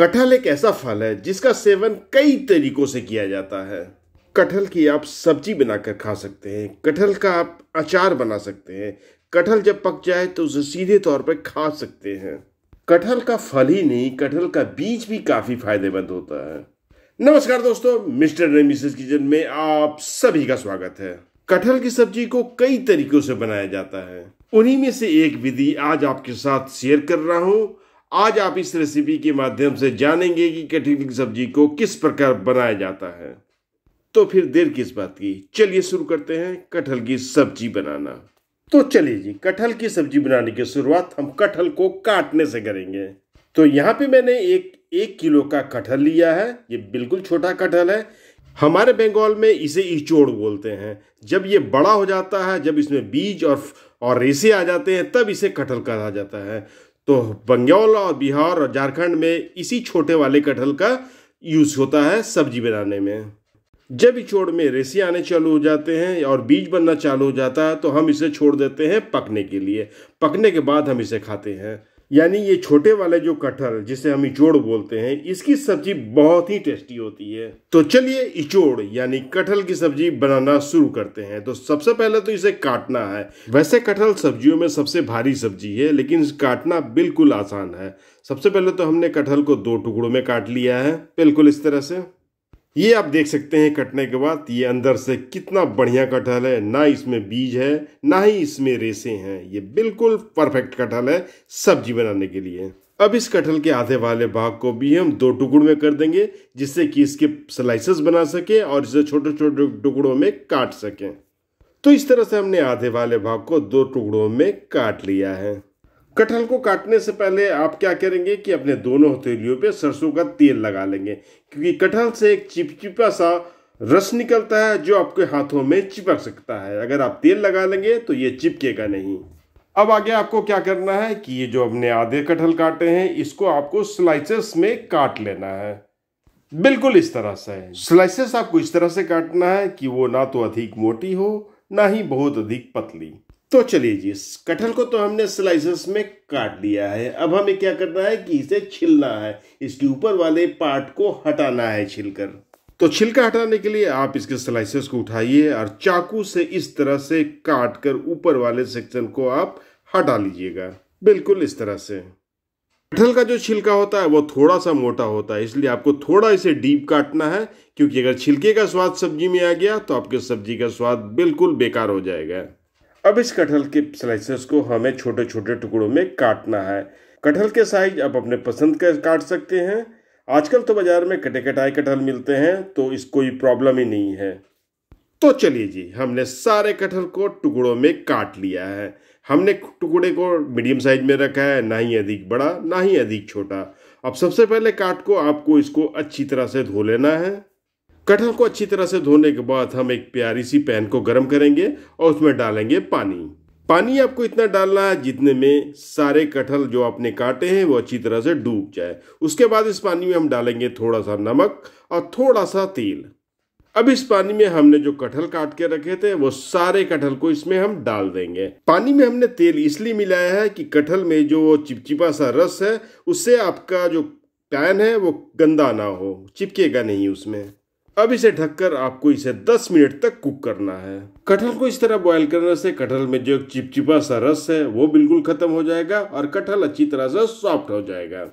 कटहल एक ऐसा फल है जिसका सेवन कई तरीकों से किया जाता है कटहल की आप सब्जी बनाकर खा सकते हैं कटहल का आप अचार बना सकते हैं कटहल जब पक जाए तो उसे सीधे तौर पर खा सकते हैं कटहल का फल ही नहीं कटहल का बीज भी काफ़ी फायदेमंद होता है नमस्कार दोस्तों मिस्टर एंड मिसेस किचन में आप सभी का स्वागत है कटहल की सब्जी को कई तरीकों से बनाया जाता है उन्हीं में से एक विधि आज आपके साथ शेयर कर रहा हूं आज आप इस रेसिपी के माध्यम से जानेंगे कि कटहल की सब्जी को किस प्रकार बनाया जाता है तो फिर देर किस बात की चलिए शुरू करते हैं कटहल की सब्जी बनाना तो चलिए जी कटहल की सब्जी बनाने की शुरुआत हम कटहल को काटने से करेंगे तो यहाँ पे मैंने एक एक किलो का कटहल लिया है ये बिल्कुल छोटा कटहल है हमारे बंगाल में इसे इचोड़ बोलते हैं जब ये बड़ा हो जाता है जब इसमें बीज और और रेसे आ जाते हैं तब इसे कटहल कहा जाता है तो बंगाल और बिहार और झारखंड में इसी छोटे वाले कटहल का यूज़ होता है सब्जी बनाने में जब इचोड़ में रेसे आने चालू हो जाते हैं और बीज बनना चालू हो जाता है तो हम इसे छोड़ देते हैं पकने के लिए पकने के बाद हम इसे खाते हैं यानी ये छोटे वाले जो कटहल जिसे हम इचोड़ बोलते हैं इसकी सब्जी बहुत ही टेस्टी होती है तो चलिए इचोड़ यानी कटहल की सब्जी बनाना शुरू करते हैं तो सबसे पहले तो इसे काटना है वैसे कटहल सब्जियों में सबसे भारी सब्जी है लेकिन काटना बिल्कुल आसान है सबसे पहले तो हमने कटहल को दो टुकड़ों में काट लिया है बिल्कुल इस तरह से ये आप देख सकते हैं कटने के बाद ये अंदर से कितना बढ़िया कटहल है ना इसमें बीज है ना ही इसमें रेसे हैं ये बिल्कुल परफेक्ट कटहल है सब्जी बनाने के लिए अब इस कटहल के आधे वाले भाग को भी हम दो टुकड़ में कर देंगे जिससे कि इसके स्लाइसेस बना सके और इसे छोटे छोटे टुकड़ों में काट सकें तो इस तरह से हमने आधे वाले भाग को दो टुकड़ों में काट लिया है कटहल को काटने से पहले आप क्या करेंगे कि अपने दोनों हथेलियों पे सरसों का तेल लगा लेंगे क्योंकि कटहल से एक चिपचिपा सा रस निकलता है जो आपके हाथों में चिपक सकता है अगर आप तेल लगा लेंगे तो ये चिपकेगा नहीं अब आगे आपको क्या करना है कि ये जो हमने आधे कटहल काटे हैं इसको आपको स्लाइसेस में काट लेना है बिल्कुल इस तरह से स्लाइसेस आपको इस तरह से काटना है कि वो ना तो अधिक मोटी हो ना ही बहुत अधिक पतली तो चलिए जी इस कटहल को तो हमने स्लाइसेस में काट लिया है अब हमें क्या करना है कि इसे छिलना है इसके ऊपर वाले पार्ट को हटाना है छिलकर तो छिलका हटाने के लिए आप इसके स्लाइसेस को उठाइए और चाकू से इस तरह से काट कर ऊपर वाले सेक्शन को आप हटा लीजिएगा बिल्कुल इस तरह से कटहल का जो छिलका होता है वो थोड़ा सा मोटा होता है इसलिए आपको थोड़ा इसे डीप काटना है क्योंकि अगर छिलके का स्वाद सब्जी में आ गया तो आपके सब्जी का स्वाद बिल्कुल बेकार हो जाएगा अब इस कटहल के स्लाइसेस को हमें छोटे छोटे टुकड़ों में काटना है कटहल के साइज आप अपने पसंद का काट सकते हैं आजकल तो बाज़ार में कटे कटाए कटहल मिलते हैं तो इस कोई प्रॉब्लम ही नहीं है तो चलिए जी हमने सारे कटहल को टुकड़ों में काट लिया है हमने टुकड़े को मीडियम साइज में रखा है ना ही अधिक बड़ा ना ही अधिक छोटा अब सबसे पहले काट को आपको इसको अच्छी तरह से धो लेना है कटहल को अच्छी तरह से धोने के बाद हम एक प्यारी सी पैन को गर्म करेंगे और उसमें डालेंगे पानी पानी आपको इतना डालना है जितने में सारे कटहल जो आपने काटे हैं वो अच्छी तरह से डूब जाए उसके बाद इस पानी में हम डालेंगे थोड़ा सा नमक और थोड़ा सा तेल अब इस पानी में हमने जो कटहल काट के रखे थे वो सारे कटहल को इसमें हम डाल देंगे पानी में हमने तेल इसलिए मिलाया है कि कटहल में जो चिपचिपा सा रस है उससे आपका जो पैन है वो गंदा ना हो चिपकेगा नहीं उसमें अब इसे ढककर आपको इसे 10 मिनट तक कुक करना है कटहल को इस तरह बॉयल करने से कटहल में जो चिपचिपा सा रस है वो बिल्कुल खत्म हो जाएगा और कटहल अच्छी तरह से सॉफ्ट हो जाएगा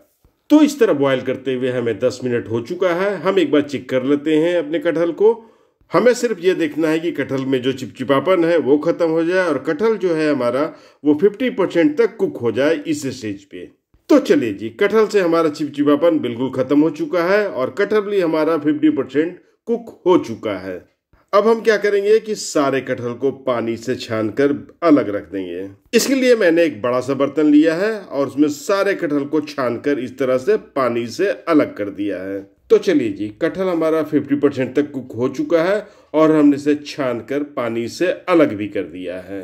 तो इस तरह बॉयल करते हुए हमें 10 मिनट हो चुका है हम एक बार चेक कर लेते हैं अपने कटहल को हमें सिर्फ ये देखना है कि कटहल में जो चिपचिपापन है वो ख़त्म हो जाए और कटहल जो है हमारा वो 50 परसेंट तक कुक हो जाए इस स्टेज पे तो चलिए जी कटहल से हमारा चिपचिपापन बिल्कुल ख़त्म हो चुका है और कटहल भी हमारा 50 परसेंट कुक हो चुका है अब हम क्या करेंगे कि सारे कटहल को पानी से छान अलग रख देंगे इसके लिए मैंने एक बड़ा सा बर्तन लिया है और उसमें सारे कटहल को छान कर इस तरह से पानी से अलग कर दिया है तो चलिए जी कटहल हमारा 50 परसेंट तक कुक हो चुका है और हमने इसे छान कर पानी से अलग भी कर दिया है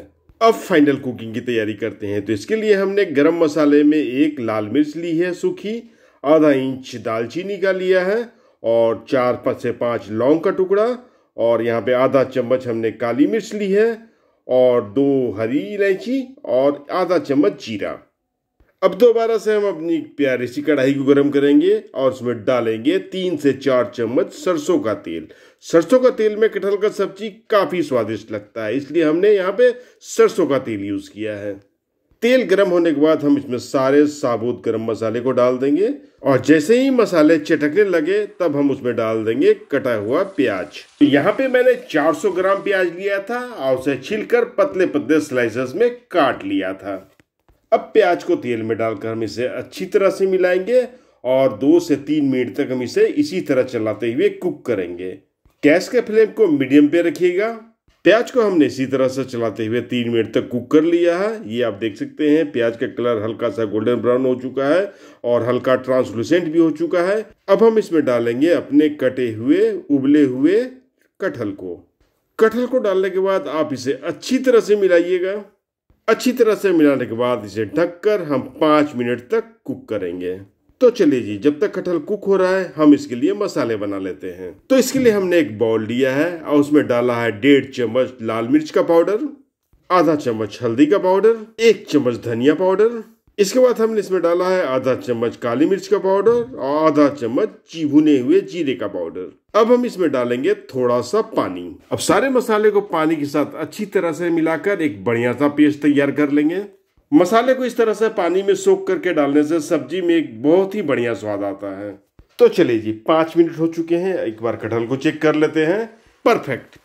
अब फाइनल कुकिंग की तैयारी करते हैं तो इसके लिए हमने गर्म मसाले में एक लाल मिर्च ली है सूखी आधा इंच दालचीनी का लिया है और चार पाँच से पाँच लौंग का टुकड़ा और यहाँ पे आधा चम्मच हमने काली मिर्च ली है और दो हरी इलायची और आधा चम्मच जीरा अब दोबारा से हम अपनी प्यारी सी कढ़ाई को गर्म करेंगे और उसमें डालेंगे तीन से चार चम्मच सरसों का तेल सरसों का तेल में कटहल का सब्जी काफ़ी स्वादिष्ट लगता है इसलिए हमने यहाँ पे सरसों का तेल यूज़ किया है तेल गर्म होने के बाद हम इसमें सारे साबुत गर्म मसाले को डाल देंगे और जैसे ही मसाले चटकने लगे तब हम उसमें डाल देंगे कटा हुआ प्याज तो यहाँ पे मैंने 400 ग्राम प्याज लिया था और उसे छिलकर पतले पतले स्लाइसेस में काट लिया था अब प्याज को तेल में डालकर हम इसे अच्छी तरह से मिलाएंगे और दो से तीन मिनट तक हम इसे इसी तरह चलाते हुए कुक करेंगे गैस के फ्लेम को मीडियम पे रखिएगा प्याज को हमने इसी तरह से चलाते हुए तीन मिनट तक कुक कर लिया है ये आप देख सकते हैं प्याज का कलर हल्का सा गोल्डन ब्राउन हो चुका है और हल्का ट्रांसलूसेंट भी हो चुका है अब हम इसमें डालेंगे अपने कटे हुए उबले हुए कटहल को कटहल को डालने के बाद आप इसे अच्छी तरह से मिलाइएगा अच्छी तरह से मिलाने के बाद इसे ढककर हम पाँच मिनट तक कुक करेंगे तो चलिए जी जब तक कटहल कुक हो रहा है हम इसके लिए मसाले बना लेते हैं तो इसके लिए हमने एक बाउल लिया है और उसमें डाला है डेढ़ चम्मच लाल मिर्च का पाउडर आधा चम्मच हल्दी का पाउडर एक चम्मच धनिया पाउडर इसके बाद हमने इसमें डाला है आधा चम्मच काली मिर्च का पाउडर और आधा चम्मच चिभुने हुए जीरे का पाउडर अब हम इसमें डालेंगे थोड़ा सा पानी अब सारे मसाले को पानी के साथ अच्छी तरह से मिलाकर एक बढ़िया सा पेस्ट तैयार कर लेंगे मसाले को इस तरह से पानी में सोख करके डालने से सब्जी में एक बहुत ही बढ़िया स्वाद आता है तो चलिए जी पांच मिनट हो चुके हैं एक बार कटहल को चेक कर लेते हैं परफेक्ट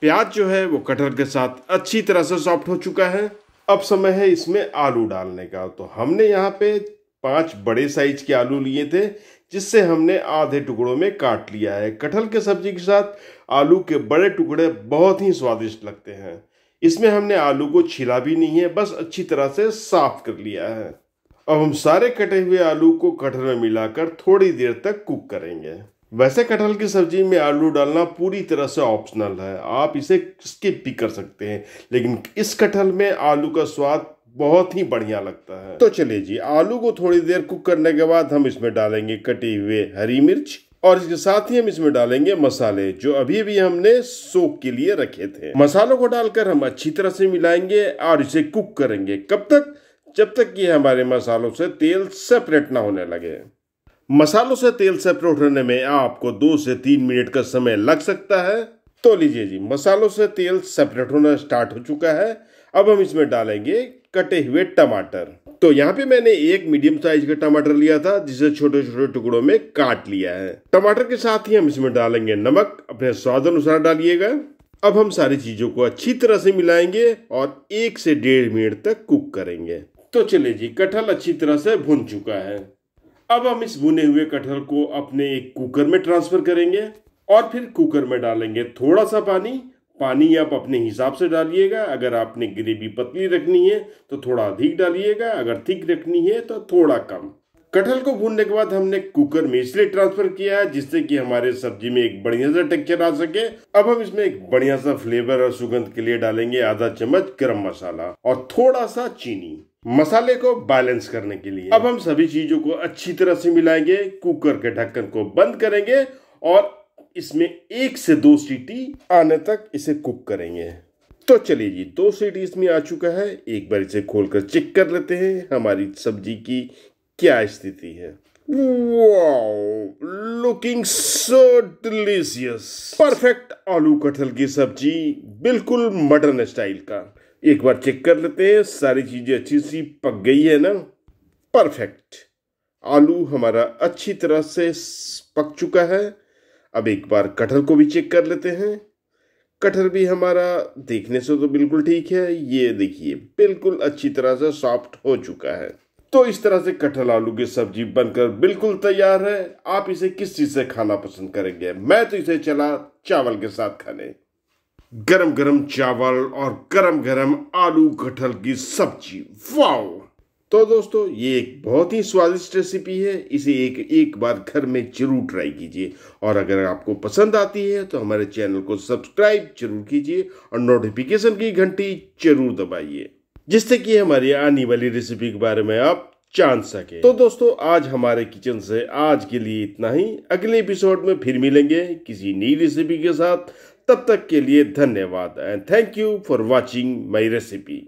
प्याज जो है वो कटहल के साथ अच्छी तरह से सॉफ्ट हो चुका है अब समय है इसमें आलू डालने का तो हमने यहाँ पे पांच बड़े साइज के आलू लिए थे जिससे हमने आधे टुकड़ों में काट लिया है कटहल के सब्जी के साथ आलू के बड़े टुकड़े बहुत ही स्वादिष्ट लगते हैं इसमें हमने आलू को छिला भी नहीं है बस अच्छी तरह से साफ कर लिया है अब हम सारे कटे हुए आलू को कटहल में मिलाकर थोड़ी देर तक कुक करेंगे वैसे कटहल की सब्जी में आलू डालना पूरी तरह से ऑप्शनल है आप इसे स्किप भी कर सकते हैं लेकिन इस कटहल में आलू का स्वाद बहुत ही बढ़िया लगता है तो चलिए जी आलू को थोड़ी देर कुक करने के बाद हम इसमें डालेंगे कटे हुए हरी मिर्च और इसके साथ ही हम इसमें डालेंगे मसाले जो अभी भी हमने सोख के लिए रखे थे मसालों को डालकर हम अच्छी तरह से मिलाएंगे और इसे कुक करेंगे कब तक जब तक ये हमारे मसालों से तेल सेपरेट ना होने लगे मसालों से तेल सेपरेट होने में आपको दो से तीन मिनट का समय लग सकता है तो लीजिए जी मसालों से तेल सेपरेट होना स्टार्ट हो चुका है अब हम इसमें डालेंगे कटे हुए टमाटर तो यहाँ पे मैंने एक मीडियम साइज का टमाटर लिया था जिसे छोटे छोटे टुकड़ों में काट लिया है टमाटर के साथ ही हम इसमें डालेंगे नमक अपने स्वाद अनुसार डालिएगा अब हम सारी चीजों को अच्छी तरह से मिलाएंगे और एक से डेढ़ मिनट तक कुक करेंगे तो चले जी कटहल अच्छी तरह से भुन चुका है अब हम इस भुने हुए कटहल को अपने एक कुकर में ट्रांसफर करेंगे और फिर कुकर में डालेंगे थोड़ा सा पानी पानी आप अपने हिसाब से डालिएगा अगर आपने ग्रेवी पतली रखनी है तो थोड़ा अधिक डालिएगा अगर थिक रखनी है तो थोड़ा कम कटहल को भूनने के बाद हमने कुकर में इसलिए ट्रांसफर किया है जिससे कि हमारे सब्जी में एक बढ़िया सा टेक्चर आ सके अब हम इसमें एक बढ़िया सा फ्लेवर और सुगंध के लिए डालेंगे आधा चम्मच गर्म मसाला और थोड़ा सा चीनी मसाले को बैलेंस करने के लिए अब हम सभी चीजों को अच्छी तरह से मिलाएंगे कुकर के ढक्कन को बंद करेंगे और इसमें एक से दो सीटी आने तक इसे कुक करेंगे तो चलिए जी दो सीटी इसमें आ चुका है एक बार इसे खोलकर चेक कर लेते हैं हमारी सब्जी की क्या स्थिति है लुकिंग सो डिलीशियस परफेक्ट आलू कटहल की सब्जी बिल्कुल मटन स्टाइल का एक बार चेक कर लेते हैं सारी चीजें अच्छी सी पक गई है ना परफेक्ट आलू हमारा अच्छी तरह से पक चुका है अब एक बार कटहल को भी चेक कर लेते हैं कटहल भी हमारा देखने से तो बिल्कुल ठीक है ये देखिए बिल्कुल अच्छी तरह से सॉफ्ट हो चुका है तो इस तरह से कटहल आलू की सब्जी बनकर बिल्कुल तैयार है आप इसे किस चीज़ से खाना पसंद करेंगे मैं तो इसे चला चावल के साथ खाने गरम गरम चावल और गरम गरम आलू कटहल की सब्जी वाओ तो दोस्तों ये एक बहुत ही स्वादिष्ट रेसिपी है इसे एक एक बार घर में जरूर ट्राई कीजिए और अगर आपको पसंद आती है तो हमारे चैनल को सब्सक्राइब जरूर कीजिए और नोटिफिकेशन की घंटी जरूर दबाइए जिससे कि हमारी आने वाली रेसिपी के बारे में आप जान सके तो दोस्तों आज हमारे किचन से आज के लिए इतना ही अगले एपिसोड में फिर मिलेंगे किसी नई रेसिपी के साथ तब तक के लिए धन्यवाद and thank you for watching my recipe